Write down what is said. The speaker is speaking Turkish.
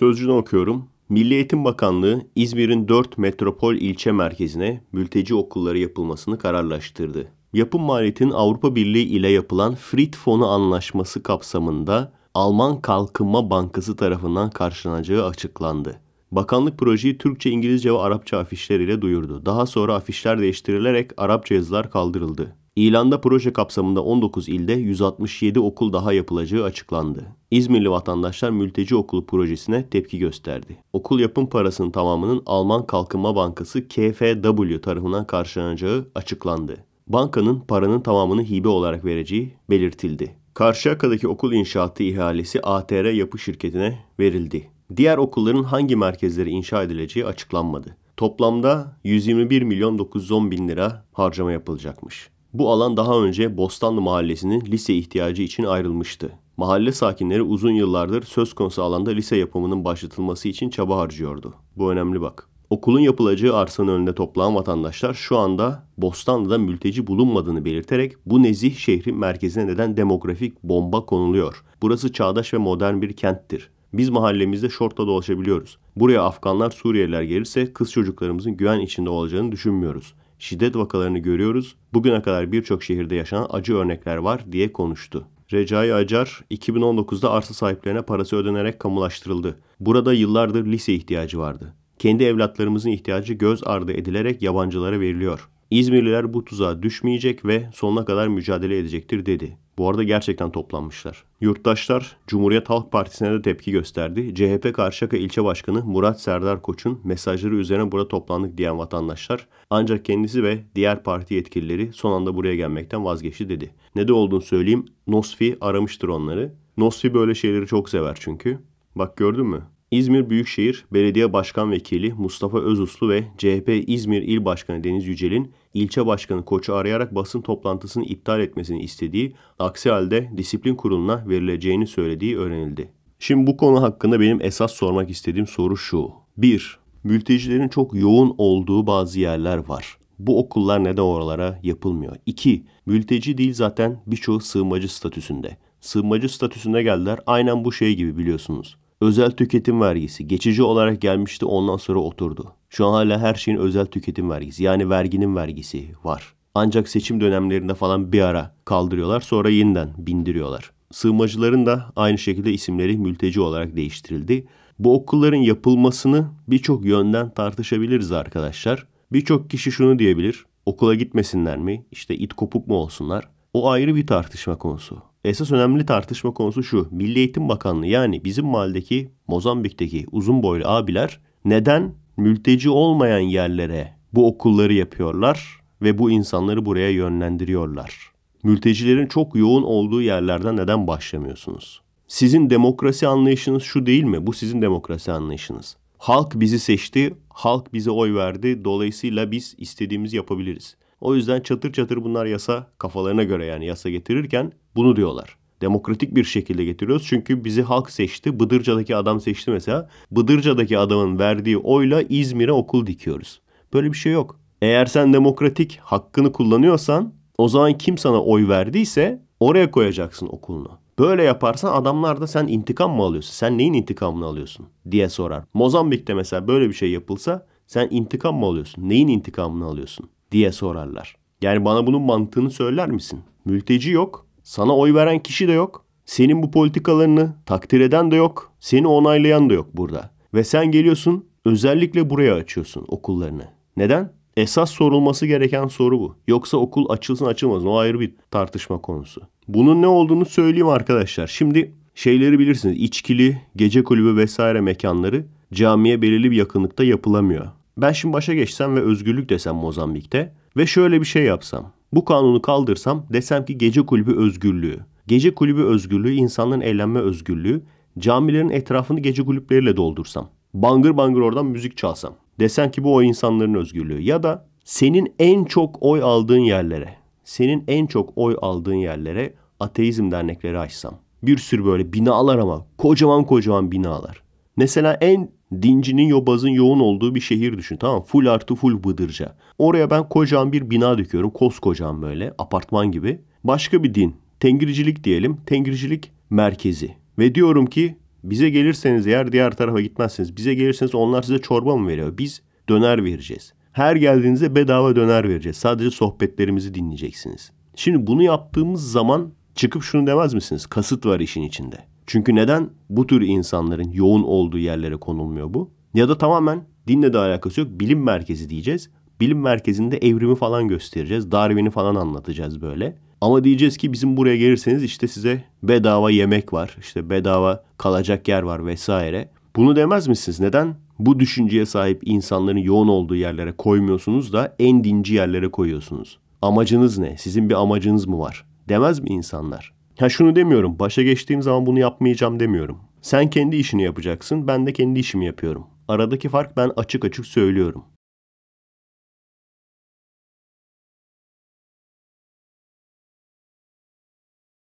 Sözcüğünü okuyorum. Milli Eğitim Bakanlığı İzmir'in 4 metropol ilçe merkezine mülteci okulları yapılmasını kararlaştırdı. Yapım maliyetinin Avrupa Birliği ile yapılan Frit Fonu Anlaşması kapsamında Alman Kalkınma Bankası tarafından karşılanacağı açıklandı. Bakanlık projeyi Türkçe, İngilizce ve Arapça afişleriyle duyurdu. Daha sonra afişler değiştirilerek Arapça yazılar kaldırıldı. İlanda proje kapsamında 19 ilde 167 okul daha yapılacağı açıklandı. İzmirli vatandaşlar mülteci okulu projesine tepki gösterdi. Okul yapım parasının tamamının Alman Kalkınma Bankası KfW tarafından karşılanacağı açıklandı. Bankanın paranın tamamını hibe olarak vereceği belirtildi. Karşıyaka'daki okul inşaatı ihalesi ATR Yapı şirketine verildi. Diğer okulların hangi merkezleri inşa edileceği açıklanmadı. Toplamda 121 milyon 910 bin lira harcama yapılacakmış. Bu alan daha önce Bostanlı Mahallesi'nin lise ihtiyacı için ayrılmıştı. Mahalle sakinleri uzun yıllardır söz konusu alanda lise yapımının başlatılması için çaba harcıyordu. Bu önemli bak. Okulun yapılacağı arsanın önünde toplanan vatandaşlar şu anda Bostanlı'da mülteci bulunmadığını belirterek bu nezih şehrin merkezine neden demografik bomba konuluyor. Burası çağdaş ve modern bir kenttir. Biz mahallemizde şortla dolaşabiliyoruz. Buraya Afganlar, Suriyeliler gelirse kız çocuklarımızın güven içinde olacağını düşünmüyoruz şiddet vakalarını görüyoruz. Bugüne kadar birçok şehirde yaşanan acı örnekler var diye konuştu. Recai Acar 2019'da arsa sahiplerine parası ödenerek kamulaştırıldı. Burada yıllardır lise ihtiyacı vardı. Kendi evlatlarımızın ihtiyacı göz ardı edilerek yabancılara veriliyor. İzmirliler bu tuzağa düşmeyecek ve sonuna kadar mücadele edecektir dedi. Bu arada gerçekten toplanmışlar. Yurttaşlar Cumhuriyet Halk Partisi'ne de tepki gösterdi. CHP Karşıyaka İlçe başkanı Murat Serdar Koç'un mesajları üzerine burada toplandık diyen vatandaşlar ancak kendisi ve diğer parti yetkilileri son anda buraya gelmekten vazgeçti dedi. Ne de olduğunu söyleyeyim Nosfi aramıştır onları. Nosfi böyle şeyleri çok sever çünkü. Bak gördün mü? İzmir Büyükşehir Belediye Başkan Vekili Mustafa Özuslu ve CHP İzmir İl Başkanı Deniz Yücel'in ilçe başkanı koçu arayarak basın toplantısını iptal etmesini istediği, aksi halde disiplin kuruluna verileceğini söylediği öğrenildi. Şimdi bu konu hakkında benim esas sormak istediğim soru şu. 1. Mültecilerin çok yoğun olduğu bazı yerler var. Bu okullar neden oralara yapılmıyor? 2. Mülteci değil zaten birçoğu sığınmacı statüsünde. Sığınmacı statüsünde geldiler aynen bu şey gibi biliyorsunuz. Özel tüketim vergisi geçici olarak gelmişti ondan sonra oturdu. Şu an hala her şeyin özel tüketim vergisi yani verginin vergisi var. Ancak seçim dönemlerinde falan bir ara kaldırıyorlar sonra yeniden bindiriyorlar. Sığmacıların da aynı şekilde isimleri mülteci olarak değiştirildi. Bu okulların yapılmasını birçok yönden tartışabiliriz arkadaşlar. Birçok kişi şunu diyebilir. Okula gitmesinler mi? İşte it kopuk mu olsunlar? O ayrı bir tartışma konusu. Esas önemli tartışma konusu şu. Milli Eğitim Bakanlığı yani bizim mahalledeki Mozambik'teki uzun boylu abiler neden mülteci olmayan yerlere bu okulları yapıyorlar ve bu insanları buraya yönlendiriyorlar. Mültecilerin çok yoğun olduğu yerlerden neden başlamıyorsunuz? Sizin demokrasi anlayışınız şu değil mi? Bu sizin demokrasi anlayışınız. Halk bizi seçti, halk bize oy verdi. Dolayısıyla biz istediğimizi yapabiliriz. O yüzden çatır çatır bunlar yasa kafalarına göre yani yasa getirirken bunu diyorlar demokratik bir şekilde getiriyoruz. Çünkü bizi halk seçti. Bıdırca'daki adam seçti mesela. Bıdırca'daki adamın verdiği oyla İzmir'e okul dikiyoruz. Böyle bir şey yok. Eğer sen demokratik hakkını kullanıyorsan o zaman kim sana oy verdiyse oraya koyacaksın okulunu. Böyle yaparsan adamlar da sen intikam mı alıyorsun? Sen neyin intikamını alıyorsun diye sorar. Mozambik'te mesela böyle bir şey yapılsa sen intikam mı alıyorsun? Neyin intikamını alıyorsun diye sorarlar. Yani bana bunun mantığını söyler misin? Mülteci yok. Sana oy veren kişi de yok. Senin bu politikalarını takdir eden de yok. Seni onaylayan da yok burada. Ve sen geliyorsun özellikle buraya açıyorsun okullarını. Neden? Esas sorulması gereken soru bu. Yoksa okul açılsın açılmaz, o ayrı bir tartışma konusu. Bunun ne olduğunu söyleyeyim arkadaşlar. Şimdi şeyleri bilirsiniz. İçkili, gece kulübü vesaire mekanları camiye belirli bir yakınlıkta yapılamıyor. Ben şimdi başa geçsem ve özgürlük desem Mozambik'te ve şöyle bir şey yapsam. Bu kanunu kaldırsam desem ki gece kulübü özgürlüğü. Gece kulübü özgürlüğü insanların eğlenme özgürlüğü. Camilerin etrafını gece kulüpleriyle doldursam. Bangır bangır oradan müzik çalsam. desem ki bu o insanların özgürlüğü. Ya da senin en çok oy aldığın yerlere, senin en çok oy aldığın yerlere ateizm dernekleri açsam. Bir sürü böyle binalar ama kocaman kocaman binalar. Mesela en Dincinin yobazın yoğun olduğu bir şehir düşün tamam Full artı full bıdırca. Oraya ben kocaman bir bina döküyorum. Koskocaman böyle apartman gibi. Başka bir din. Tengircilik diyelim. Tengircilik merkezi. Ve diyorum ki bize gelirseniz eğer diğer tarafa gitmezseniz bize gelirseniz onlar size çorba mı veriyor? Biz döner vereceğiz. Her geldiğinizde bedava döner vereceğiz. Sadece sohbetlerimizi dinleyeceksiniz. Şimdi bunu yaptığımız zaman çıkıp şunu demez misiniz? Kasıt var işin içinde. Çünkü neden bu tür insanların yoğun olduğu yerlere konulmuyor bu? Ya da tamamen dinle de alakası yok bilim merkezi diyeceğiz. Bilim merkezinde evrimi falan göstereceğiz. Darwin'i falan anlatacağız böyle. Ama diyeceğiz ki bizim buraya gelirseniz işte size bedava yemek var. işte bedava kalacak yer var vesaire. Bunu demez misiniz? Neden bu düşünceye sahip insanların yoğun olduğu yerlere koymuyorsunuz da en dinci yerlere koyuyorsunuz? Amacınız ne? Sizin bir amacınız mı var? Demez mi insanlar? Ha şunu demiyorum. Başa geçtiğim zaman bunu yapmayacağım demiyorum. Sen kendi işini yapacaksın. Ben de kendi işimi yapıyorum. Aradaki fark ben açık açık söylüyorum.